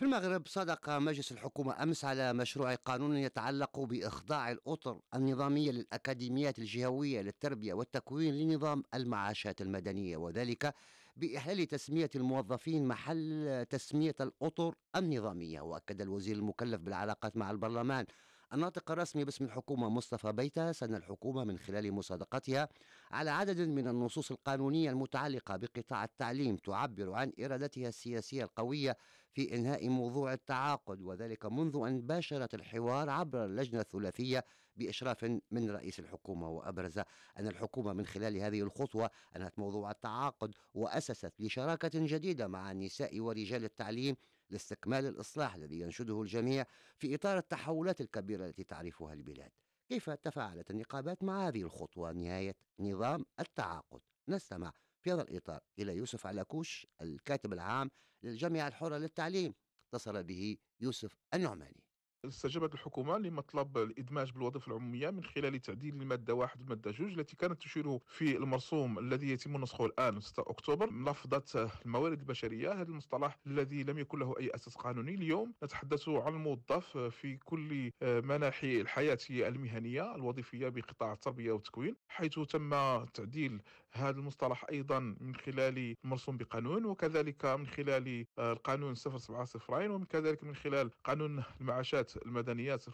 في المغرب صدق مجلس الحكومة أمس على مشروع قانون يتعلق بإخضاع الأطر النظامية للأكاديميات الجهوية للتربية والتكوين لنظام المعاشات المدنية وذلك بإحلال تسمية الموظفين محل تسمية الأطر النظامية وأكد الوزير المكلف بالعلاقات مع البرلمان الناطق الرسمي باسم الحكومة مصطفى بيتا سن الحكومة من خلال مصادقتها على عدد من النصوص القانونية المتعلقة بقطاع التعليم تعبر عن إرادتها السياسية القوية في إنهاء موضوع التعاقد وذلك منذ أن باشرت الحوار عبر اللجنة الثلاثية بإشراف من رئيس الحكومة وأبرز أن الحكومة من خلال هذه الخطوة أنهت موضوع التعاقد وأسست لشراكة جديدة مع النساء ورجال التعليم لاستكمال الإصلاح الذي ينشده الجميع في إطار التحولات الكبيرة التي تعرفها البلاد كيف تفاعلت النقابات مع هذه الخطوة نهاية نظام التعاقد نستمع في هذا الإطار إلى يوسف علاكوش الكاتب العام للجامعة الحرة للتعليم اتصل به يوسف النعماني استجابت الحكومة لمطلب الإدماج بالوظيفة العمومية من خلال تعديل المادة واحد ومادة جوج التي كانت تشير في المرسوم الذي يتم نسخه الآن 6 أكتوبر لفظة الموارد البشرية هذا المصطلح الذي لم يكن له أي أساس قانوني اليوم نتحدث عن الموظف في كل آه، مناحي الحياة المهنية الوظيفية بقطاع التربية والتكوين حيث تم تعديل هذا المصطلح ايضا من خلال مرسوم بقانون وكذلك من خلال آه، القانون 070 ومن كذلك من خلال قانون المعاشات المدنيات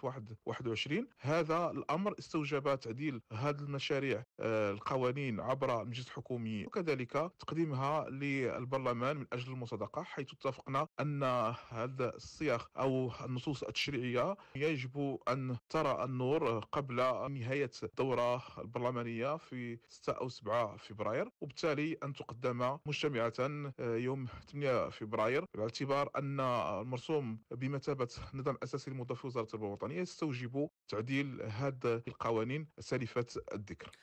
21 هذا الامر استوجب تعديل هذه المشاريع آه، القوانين عبر المجلس الحكومي وكذلك تقديمها للبرلمان من اجل المصادقه حيث اتفقنا ان هذا الصيغ او النصوص التشريعيه يجب ان ترى النور قبل نهايه الدوره البرلمانيه في 6 او 7 فبراير وبالتالي أن تقدم مجتمعة آه، يوم 8 فبراير باعتبار أن المرسوم بمثابة نظام أساسي الموظف في وزارة التربية الوطنية يستوجب تعديل هذه القوانين سالفة الذكر